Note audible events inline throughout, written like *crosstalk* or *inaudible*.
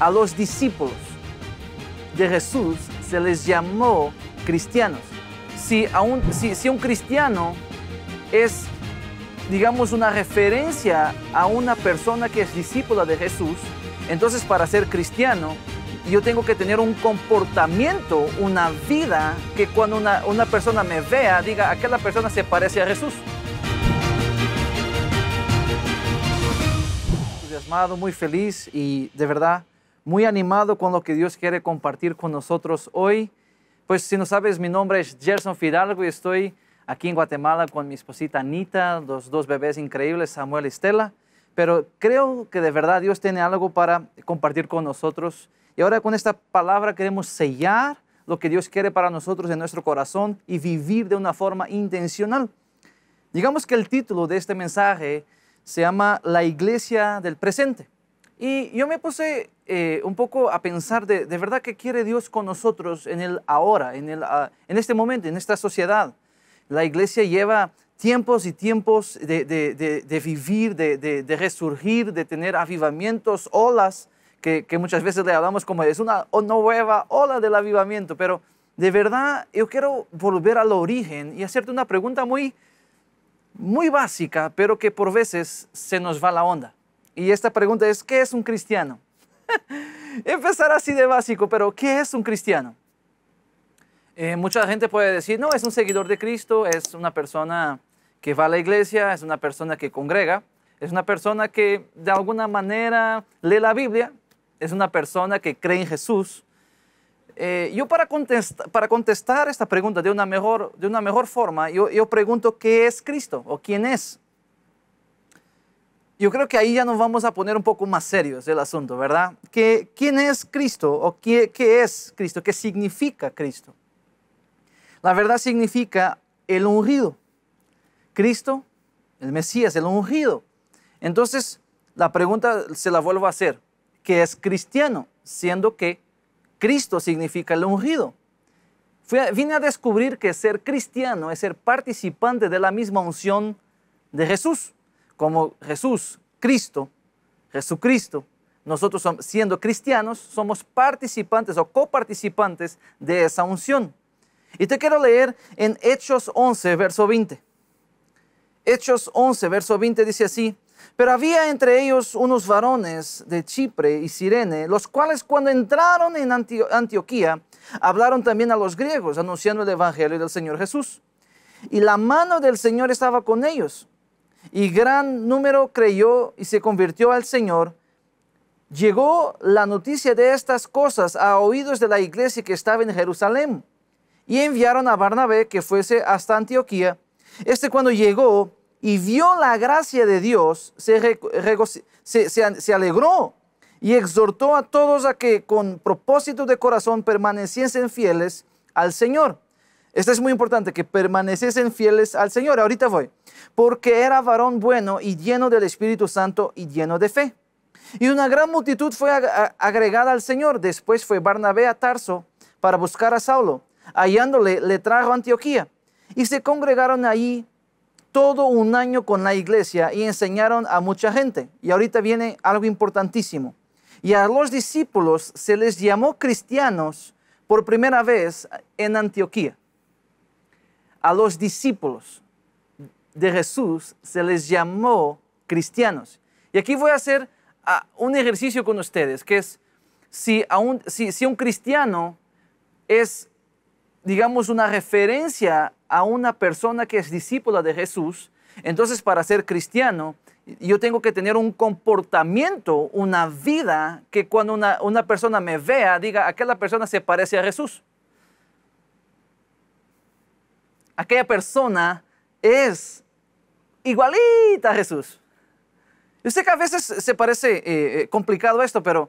a los discípulos de Jesús se les llamó cristianos. Si, un, cristiano es, digamos, una referencia a una persona que es discípula de Jesús, entonces para ser cristiano yo tengo que tener un comportamiento, una vida que cuando una, persona me vea diga, aquella persona se parece a Jesús. Entusiasmado, muy feliz y de verdad muy animado con lo que Dios quiere compartir con nosotros hoy. Pues si no sabes, mi nombre es Gerson Fidalgo y estoy aquí en Guatemala con mi esposita Anita, los dos bebés increíbles, Samuel y Estela. Pero creo que de verdad Dios tiene algo para compartir con nosotros. Y ahora con esta palabra queremos sellar lo que Dios quiere para nosotros en nuestro corazón y vivir de una forma intencional. Digamos que el título de este mensaje se llama La iglesia del presente. Y yo me puse eh, un poco a pensar de, de, verdad que quiere Dios con nosotros en el ahora, en, el, ah, en este momento, en esta sociedad. La iglesia lleva tiempos y tiempos de, de, de, vivir, de, resurgir, de tener avivamientos, olas, que, que, muchas veces le hablamos como es una nueva ola del avivamiento, pero de verdad yo quiero volver al origen y hacerte una pregunta muy, muy básica, pero que por veces se nos va la onda. Y esta pregunta es, ¿qué es un cristiano? *laughs* Empezar así de básico, pero ¿qué es un cristiano? Eh, mucha gente puede decir, no, es un seguidor de Cristo, es una persona que va a la iglesia, es una persona que congrega, es una persona que de alguna manera lee la Biblia, es una persona que cree en Jesús. Eh, yo para, contestar esta pregunta de una mejor, de una mejor forma, yo pregunto, ¿qué es Cristo o quién es? Yo creo que ahí ya nos vamos a poner un poco más serios el asunto, ¿verdad? Que, ¿Quién es Cristo o qué, es Cristo? ¿Qué significa Cristo? La verdad significa el ungido. Cristo, el Mesías, el ungido. Entonces, la pregunta se la vuelvo a hacer. ¿Qué es cristiano? Siendo que Cristo significa el ungido. vine a descubrir que ser cristiano es ser participante de la misma unción de Jesús como Jesús, Cristo, Jesucristo, nosotros siendo cristianos somos participantes o coparticipantes de esa unción. Y te quiero leer en Hechos 11, verso 20. Hechos 11, verso 20 dice así, pero había entre ellos unos varones de Chipre y Sirene, los cuales cuando entraron en Antioquía, hablaron también a los griegos, anunciando el Evangelio del Señor Jesús. Y la mano del Señor estaba con ellos y gran número creyó y se convirtió al Señor, llegó la noticia de estas cosas a oídos de la iglesia que estaba en Jerusalén y enviaron a Barnabé que fuese hasta Antioquía. Este cuando llegó y vio la gracia de Dios, se, alegró y exhortó a todos a que con propósito de corazón permaneciesen fieles al Señor. Esto es muy importante, que permaneciesen fieles al Señor. Ahorita voy. Porque era varón bueno y lleno del Espíritu Santo y lleno de fe. Y una gran multitud fue agregada al Señor. Después fue Barnabé a Tarso para buscar a Saulo. Hallándole, le trajo a Antioquía. Y se congregaron allí todo un año con la iglesia y enseñaron a mucha gente. Y ahorita viene algo importantísimo. Y a los discípulos se les llamó cristianos por primera vez en Antioquía a los discípulos de Jesús se les llamó cristianos. Y aquí voy a hacer ah, un ejercicio con ustedes, que es si, un, cristiano es, digamos, una referencia a una persona que es discípula de Jesús, entonces para ser cristiano yo tengo que tener un comportamiento, una vida que cuando una persona me vea diga, aquella persona se parece a Jesús aquella persona es igualita a Jesús. Yo sé que a veces se parece eh, eh, complicado esto, pero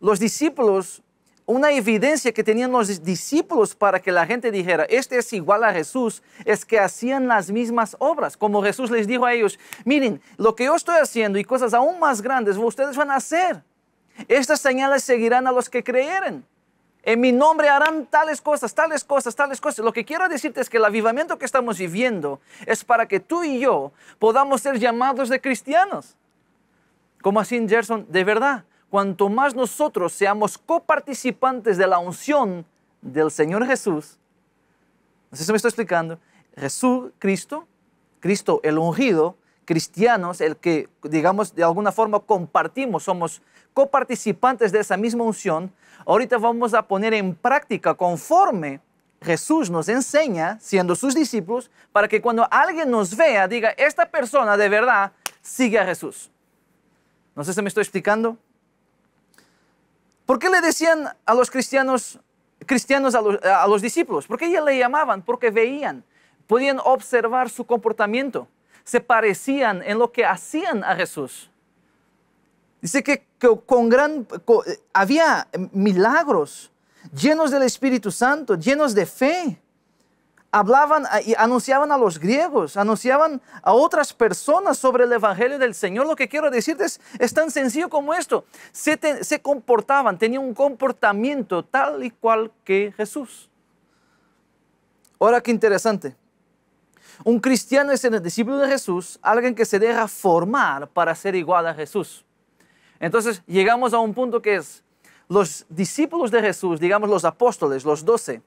los discípulos, una evidencia que tenían los discípulos para que la gente dijera, este es igual a Jesús, es que hacían las mismas obras. Como Jesús les dijo a ellos, miren, lo que yo estoy haciendo y cosas aún más grandes ustedes van a hacer. Estas señales seguirán a los que creyeren en mi nombre harán tales cosas, tales cosas, tales cosas. Lo que quiero decirte es que el avivamiento que estamos viviendo es para que tú y yo podamos ser llamados de cristianos. Como así, Gerson, de verdad, cuanto más nosotros seamos coparticipantes de la unción del Señor Jesús, no sé si me estoy explicando, Jesús, Cristo, Cristo el ungido, cristianos, el que, digamos, de alguna forma compartimos, somos coparticipantes de esa misma unción, ahorita vamos a poner en práctica conforme Jesús nos enseña, siendo sus discípulos, para que cuando alguien nos vea, diga, esta persona de verdad sigue a Jesús. No sé si me estoy explicando. ¿Por qué le decían a los cristianos, cristianos a los, discípulos? ¿Por qué ellos le llamaban? Porque veían, podían observar su comportamiento, se parecían en lo que hacían a Jesús. Dice que, con gran, eh, había milagros llenos del Espíritu Santo, llenos de fe. Hablaban y anunciaban a los griegos, anunciaban a otras personas sobre el Evangelio del Señor. Lo que quiero decirte es, tan sencillo como esto. Se, comportaban, tenían un comportamiento tal y cual que Jesús. Ahora qué interesante. Un cristiano es el discípulo de Jesús, alguien que se deja formar para ser igual a Jesús. Entonces llegamos a un punto que es, los discípulos de Jesús, digamos los apóstoles, los doce,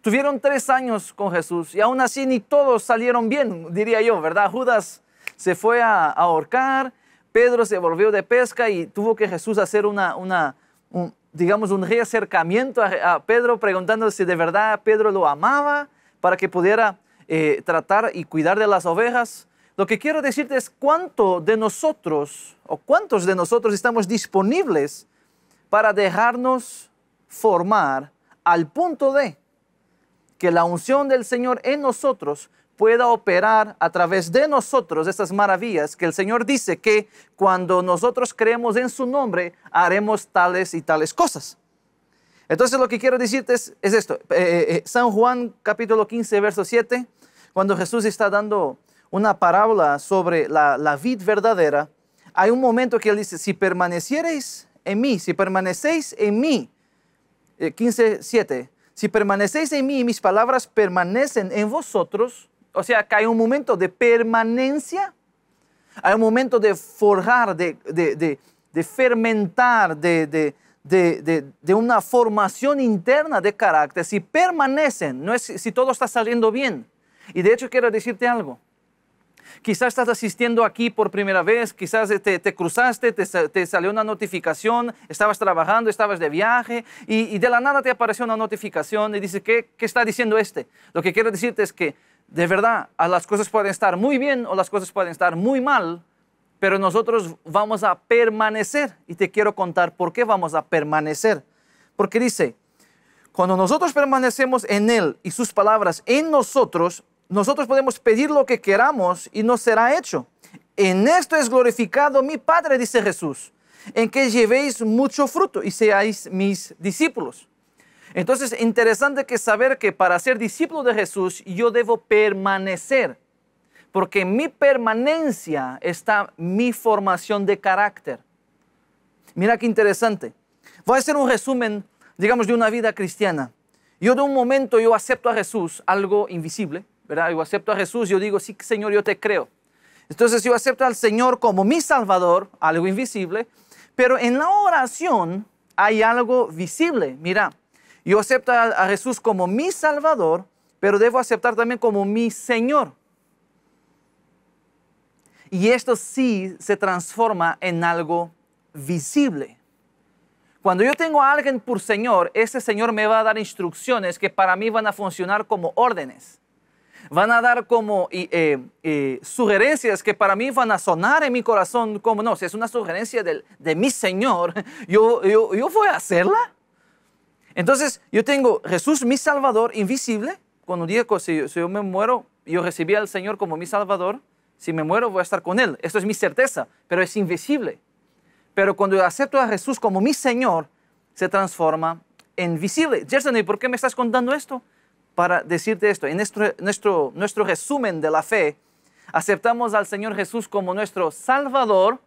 tuvieron tres años con Jesús y aún así ni todos salieron bien, diría yo, ¿verdad? Judas se fue a, ahorcar, Pedro se volvió de pesca y tuvo que Jesús hacer una, una un, digamos, un reacercamiento a, Pedro preguntando si de verdad Pedro lo amaba para que pudiera eh, tratar y cuidar de las ovejas. Lo que quiero decirte es cuánto de nosotros o cuántos de nosotros estamos disponibles para dejarnos formar al punto de que la unción del Señor en nosotros pueda operar a través de nosotros esas maravillas que el Señor dice que cuando nosotros creemos en su nombre haremos tales y tales cosas. Entonces lo que quiero decirte es, esto. Eh, eh, eh, San Juan capítulo 15, verso 7, cuando Jesús está dando una parábola sobre la, la vid verdadera, hay un momento que él dice, si permaneciereis en mí, si permanecéis en mí, 15, eh, 7, si permanecéis en mí y mis palabras permanecen en vosotros, o sea, que hay un momento de permanencia, hay un momento de forjar, de, de fermentar, de, una formación interna de carácter. Si permanecen, no es si todo está saliendo bien. Y de hecho quiero decirte algo. Quizás estás asistiendo aquí por primera vez, quizás te, cruzaste, te, salió una notificación, estabas trabajando, estabas de viaje y, de la nada te apareció una notificación y dices, ¿qué, ¿qué está diciendo este? Lo que quiero decirte es que de verdad las cosas pueden estar muy bien o las cosas pueden estar muy mal, pero nosotros vamos a permanecer. Y te quiero contar por qué vamos a permanecer. Porque dice, cuando nosotros permanecemos en Él y sus palabras en nosotros, nosotros podemos pedir lo que queramos y no será hecho. En esto es glorificado mi Padre, dice Jesús, en que llevéis mucho fruto y seáis mis discípulos. Entonces, interesante que saber que para ser discípulo de Jesús yo debo permanecer, porque mi permanencia está mi formación de carácter. Mira qué interesante. Voy a hacer un resumen, digamos, de una vida cristiana. Yo de un momento yo acepto a Jesús, algo invisible, yo acepto a Jesús, yo digo, sí, Señor, yo te creo. Entonces yo acepto al Señor como mi Salvador, algo invisible, pero en la oración hay algo visible. Mira, yo acepto a, Jesús como mi Salvador, pero debo aceptar también como mi Señor. Y esto sí se transforma en algo visible. Cuando yo tengo a alguien por Señor, ese Señor me va a dar instrucciones que para mí van a funcionar como órdenes van a dar como eh, eh, sugerencias que para mí van a sonar en mi corazón, como no, si es una sugerencia del, de mi Señor, *laughs* yo, yo, voy a hacerla. Entonces yo tengo Jesús mi Salvador invisible, cuando digo, si, si yo me muero, yo recibí al Señor como mi Salvador, si me muero voy a estar con Él, esto es mi certeza, pero es invisible. Pero cuando acepto a Jesús como mi Señor, se transforma en visible. Jason, ¿y por qué me estás contando esto? para decirte esto. En nuestro, nuestro, resumen de la fe, aceptamos al Señor Jesús como nuestro Salvador,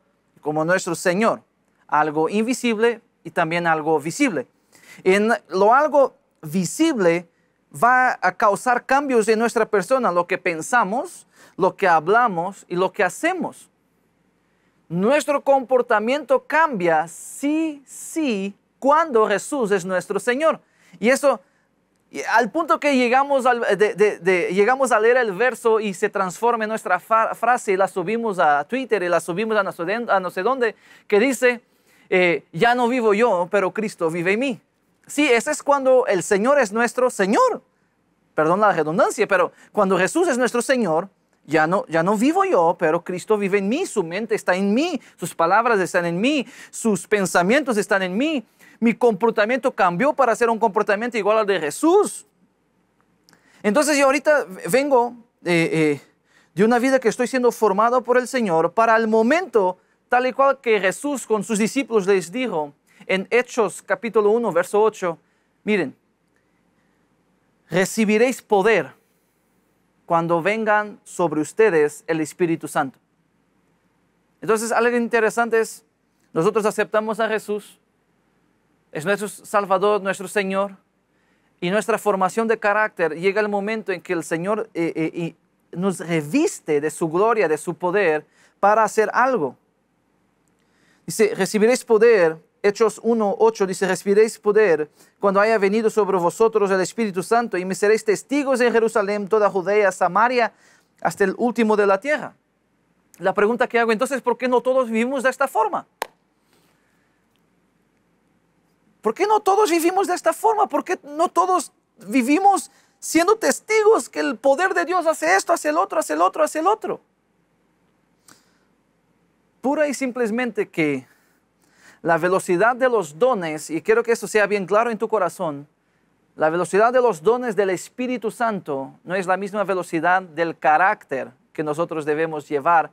como nuestro Señor, algo invisible y también algo visible. En lo algo visible va a causar cambios en nuestra persona, lo que pensamos, lo que hablamos y lo que hacemos. Nuestro comportamiento cambia sí, sí, cuando Jesús es nuestro Señor. Y eso al punto que llegamos, llegamos a leer el verso y se transforma nuestra frase, y la subimos a Twitter y la subimos a no sé, dónde, que dice, eh, ya no vivo yo, pero Cristo vive en mí. Sí, ese es cuando el Señor es nuestro Señor. Perdón la redundancia, pero cuando Jesús es nuestro Señor, ya no, ya no vivo yo, pero Cristo vive en mí, su mente está en mí, sus palabras están en mí, sus pensamientos están en mí mi comportamiento cambió para ser un comportamiento igual al de Jesús. Entonces yo ahorita vengo eh, eh, de una vida que estoy siendo formado por el Señor para el momento tal y cual que Jesús con sus discípulos les dijo en Hechos capítulo 1, verso 8, miren, recibiréis poder cuando vengan sobre ustedes el Espíritu Santo. Entonces, algo interesante es, nosotros aceptamos a Jesús, es nuestro Salvador, nuestro Señor. Y nuestra formación de carácter llega el momento en que el Señor eh, eh, nos reviste de su gloria, de su poder, para hacer algo. Dice, recibiréis poder, Hechos 1.8 dice, recibiréis poder cuando haya venido sobre vosotros el Espíritu Santo y me seréis testigos en Jerusalén, toda Judea, Samaria, hasta el último de la tierra. La pregunta que hago entonces, ¿por qué no todos vivimos de esta forma? ¿Por qué no todos vivimos de esta forma? ¿Por qué no todos vivimos siendo testigos que el poder de Dios hace esto, hace el otro, hace el otro, hace el otro? Pura y simplemente que la velocidad de los dones, y quiero que esto sea bien claro en tu corazón, la velocidad de los dones del Espíritu Santo no es la misma velocidad del carácter que nosotros debemos llevar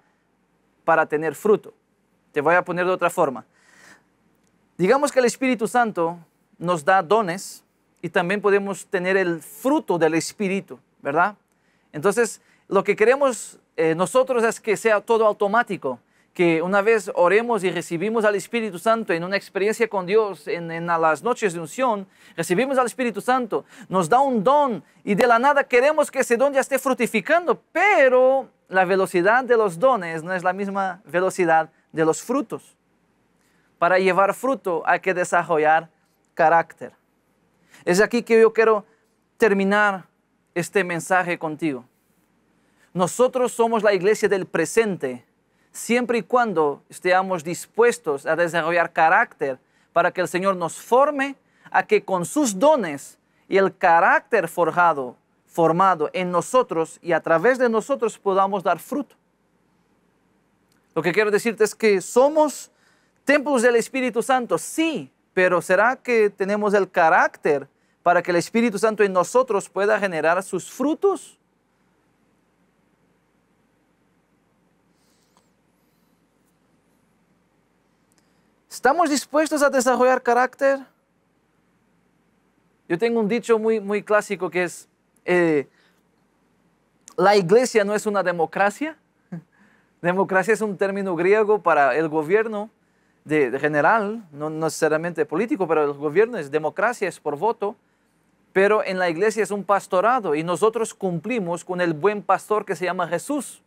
para tener fruto. Te voy a poner de otra forma. Digamos que el Espíritu Santo nos da dones y también podemos tener el fruto del Espíritu, ¿verdad? Entonces, lo que queremos eh, nosotros es que sea todo automático, que una vez oremos y recibimos al Espíritu Santo en una experiencia con Dios, en, en las noches de unción, recibimos al Espíritu Santo, nos da un don y de la nada queremos que ese don ya esté fructificando, pero la velocidad de los dones no es la misma velocidad de los frutos. Para llevar fruto hay que desarrollar carácter. Es aquí que yo quiero terminar este mensaje contigo. Nosotros somos la iglesia del presente, siempre y cuando estemos dispuestos a desarrollar carácter para que el Señor nos forme a que con sus dones y el carácter forjado, formado en nosotros y a través de nosotros podamos dar fruto. Lo que quiero decirte es que somos templos del Espíritu Santo, sí, pero ¿será que tenemos el carácter para que el Espíritu Santo en nosotros pueda generar sus frutos? ¿Estamos dispuestos a desarrollar carácter? Yo tengo un dicho muy, muy clásico que es, eh, la iglesia no es una democracia. *laughs* Democracia es un término griego para el gobierno de, general, no, necesariamente político, pero el gobierno es democracia, es por voto, pero en la iglesia es un pastorado y nosotros cumplimos con el buen pastor que se llama Jesús.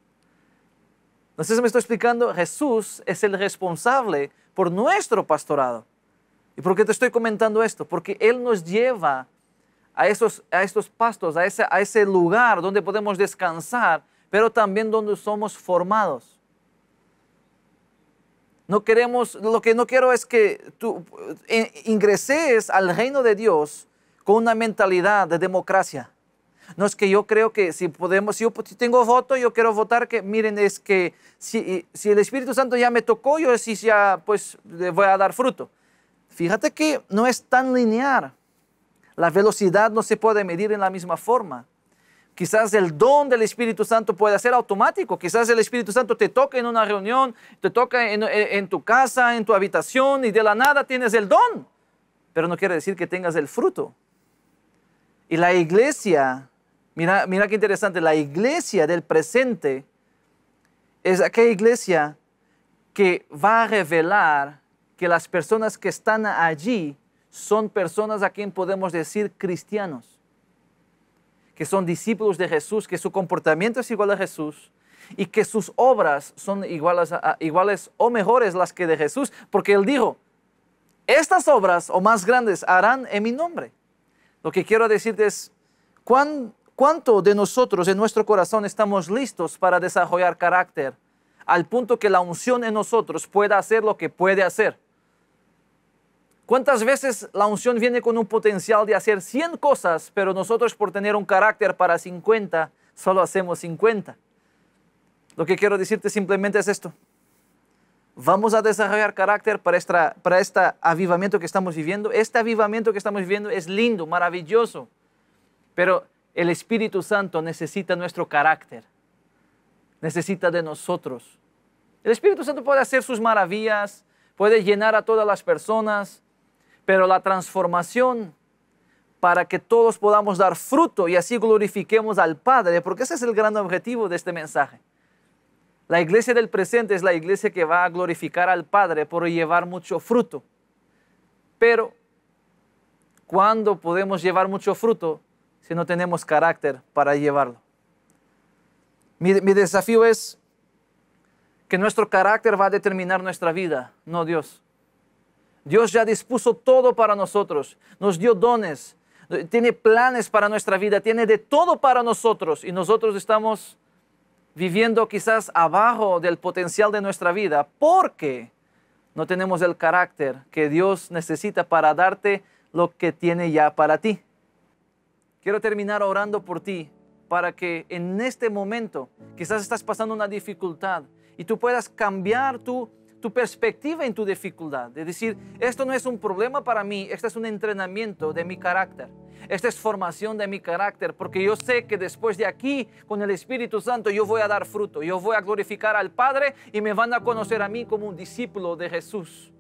No sé si me estoy explicando, Jesús es el responsable por nuestro pastorado. ¿Y por qué te estoy comentando esto? Porque Él nos lleva a esos, a estos pastos, a ese, a ese lugar donde podemos descansar, pero también donde somos formados. No queremos, lo que no quiero es que tú eh, ingreses al reino de Dios con una mentalidad de democracia. No es que yo creo que si podemos, si yo pues, tengo voto, yo quiero votar que, miren, es que si, el Espíritu Santo ya me tocó, yo si ya pues le voy a dar fruto. Fíjate que no es tan lineal. La velocidad no se puede medir en la misma forma. Quizás el don del Espíritu Santo puede ser automático. Quizás el Espíritu Santo te toca en una reunión, te toca en, en, tu casa, en tu habitación y de la nada tienes el don. Pero no quiere decir que tengas el fruto. Y la iglesia, mira, mira qué interesante, la iglesia del presente es aquella iglesia que va a revelar que las personas que están allí son personas a quien podemos decir cristianos que son discípulos de Jesús, que su comportamiento es igual a Jesús y que sus obras son iguales, o mejores las que de Jesús, porque él dijo, estas obras o más grandes harán en mi nombre. Lo que quiero decirte es, ¿cuánto de nosotros en nuestro corazón estamos listos para desarrollar carácter al punto que la unción en nosotros pueda hacer lo que puede hacer? ¿Cuántas veces la unción viene con un potencial de hacer 100 cosas, pero nosotros por tener un carácter para 50, solo hacemos 50? Lo que quiero decirte simplemente es esto. Vamos a desarrollar carácter para, para este avivamiento que estamos viviendo. Este avivamiento que estamos viviendo es lindo, maravilloso, pero el Espíritu Santo necesita nuestro carácter, necesita de nosotros. El Espíritu Santo puede hacer sus maravillas, puede llenar a todas las personas, pero la transformación para que todos podamos dar fruto y así glorifiquemos al Padre, porque ese es el gran objetivo de este mensaje. La iglesia del presente es la iglesia que va a glorificar al Padre por llevar mucho fruto. Pero, ¿cuándo podemos llevar mucho fruto si no tenemos carácter para llevarlo? Mi, mi desafío es que nuestro carácter va a determinar nuestra vida, no Dios. Dios ya dispuso todo para nosotros, nos dio dones, tiene planes para nuestra vida, tiene de todo para nosotros y nosotros estamos viviendo quizás abajo del potencial de nuestra vida porque no tenemos el carácter que Dios necesita para darte lo que tiene ya para ti. Quiero terminar orando por ti para que en este momento quizás estás pasando una dificultad y tú puedas cambiar tu tu perspectiva en tu dificultad, de decir, esto no es un problema para mí, este es un entrenamiento de mi carácter, esta es formación de mi carácter, porque yo sé que después de aquí, con el Espíritu Santo, yo voy a dar fruto, yo voy a glorificar al Padre y me van a conocer a mí como un discípulo de Jesús.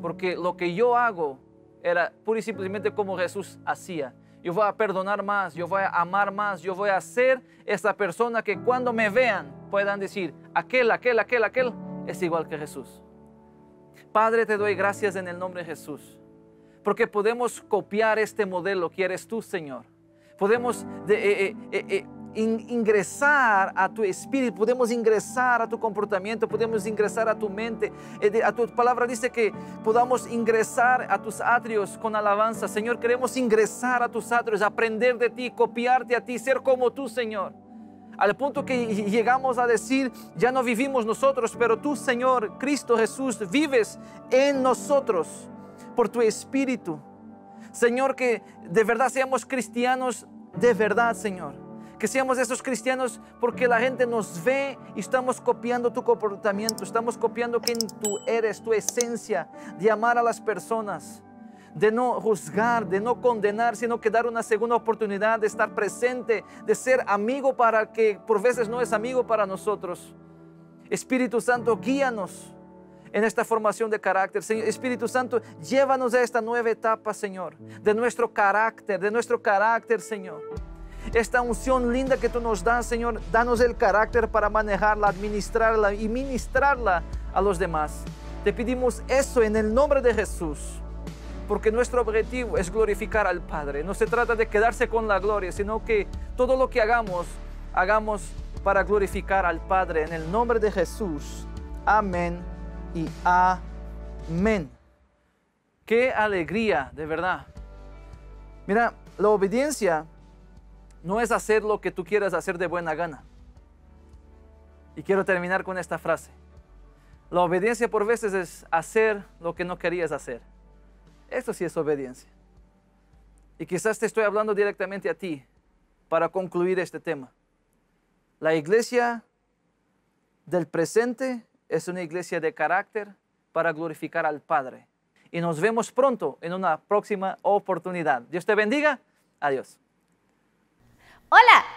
Porque lo que yo hago era pura y simplemente como Jesús hacía. Yo voy a perdonar más, yo voy a amar más, yo voy a ser esa persona que cuando me vean puedan decir, aquel, aquel, aquel, aquel, es igual que Jesús. Padre, te doy gracias en el nombre de Jesús, porque podemos copiar este modelo que eres tú, Señor. Podemos eh, eh, eh, ingresar a tu espíritu, podemos ingresar a tu comportamiento, podemos ingresar a tu mente. A tu palabra dice que podamos ingresar a tus atrios con alabanza. Señor, queremos ingresar a tus atrios, aprender de ti, copiarte a ti, ser como tú, Señor al punto que llegamos a decir, ya no vivimos nosotros, pero tú, Señor, Cristo Jesús, vives en nosotros por tu Espíritu. Señor, que de verdad seamos cristianos, de verdad, Señor. Que seamos esos cristianos porque la gente nos ve y estamos copiando tu comportamiento, estamos copiando quién tú eres, tu esencia de amar a las personas de no juzgar, de no condenar, sino que dar una segunda oportunidad, de estar presente, de ser amigo para el que por veces no es amigo para nosotros. Espíritu Santo, guíanos en esta formación de carácter. Espíritu Santo, llévanos a esta nueva etapa, Señor, de nuestro carácter, de nuestro carácter, Señor. Esta unción linda que tú nos das, Señor, danos el carácter para manejarla, administrarla y ministrarla a los demás. Te pedimos eso en el nombre de Jesús porque nuestro objetivo es glorificar al Padre. No se trata de quedarse con la gloria, sino que todo lo que hagamos, hagamos para glorificar al Padre. En el nombre de Jesús. Amén y amén. Qué alegría, de verdad. Mira, la obediencia no es hacer lo que tú quieras hacer de buena gana. Y quiero terminar con esta frase. La obediencia por veces es hacer lo que no querías hacer. Eso sí es obediencia. Y quizás te estoy hablando directamente a ti para concluir este tema. La iglesia del presente es una iglesia de carácter para glorificar al Padre. Y nos vemos pronto en una próxima oportunidad. Dios te bendiga. Adiós. Hola.